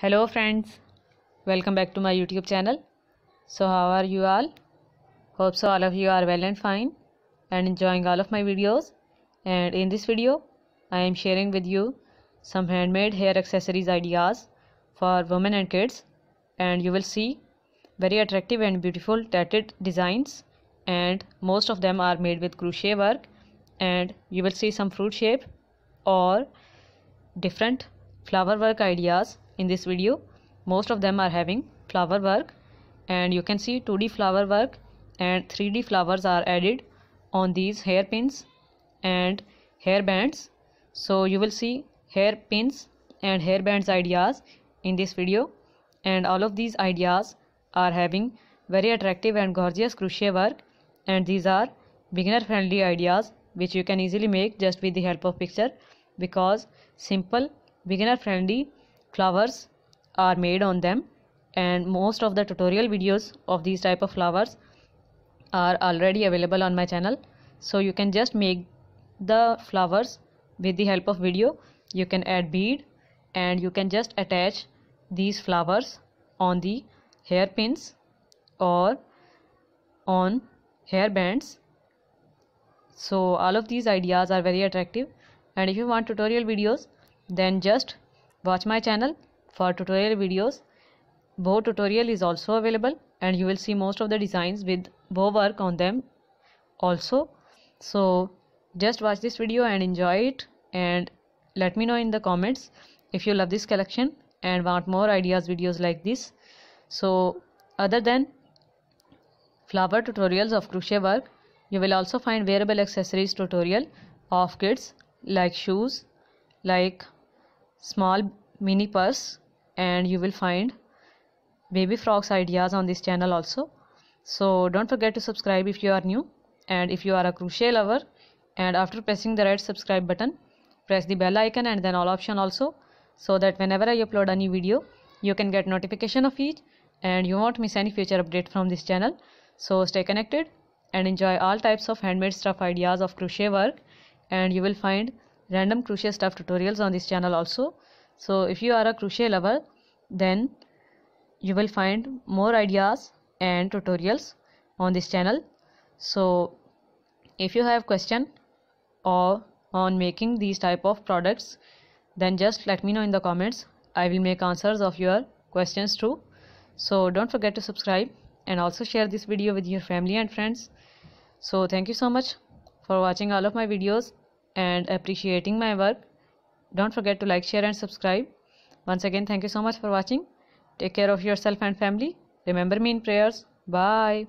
hello friends welcome back to my youtube channel so how are you all hope so all of you are well and fine and enjoying all of my videos and in this video i am sharing with you some handmade hair accessories ideas for women and kids and you will see very attractive and beautiful tatted designs and most of them are made with crochet work and you will see some fruit shape or different flower work ideas in this video most of them are having flower work and you can see 2d flower work and 3d flowers are added on these hairpins and hair bands so you will see hairpins and hair bands ideas in this video and all of these ideas are having very attractive and gorgeous crochet work and these are beginner friendly ideas which you can easily make just with the help of picture because simple beginner friendly flowers are made on them and most of the tutorial videos of these type of flowers are already available on my channel so you can just make the flowers with the help of video you can add bead and you can just attach these flowers on the hairpins or on hair bands so all of these ideas are very attractive and if you want tutorial videos then just Watch my channel for tutorial videos. Bow tutorial is also available and you will see most of the designs with bow work on them also. So just watch this video and enjoy it and let me know in the comments if you love this collection and want more ideas videos like this. So other than flower tutorials of crochet work, you will also find wearable accessories tutorial of kids like shoes, like small mini purse and you will find baby frogs ideas on this channel also so don't forget to subscribe if you are new and if you are a crochet lover and after pressing the red subscribe button press the bell icon and then all option also so that whenever I upload a new video you can get notification of it and you won't miss any future update from this channel so stay connected and enjoy all types of handmade stuff ideas of crochet work and you will find random crochet stuff tutorials on this channel also so if you are a crochet lover then you will find more ideas and tutorials on this channel so if you have question or on making these type of products then just let me know in the comments i will make answers of your questions too so don't forget to subscribe and also share this video with your family and friends so thank you so much for watching all of my videos and appreciating my work don't forget to like share and subscribe once again thank you so much for watching take care of yourself and family remember me in prayers bye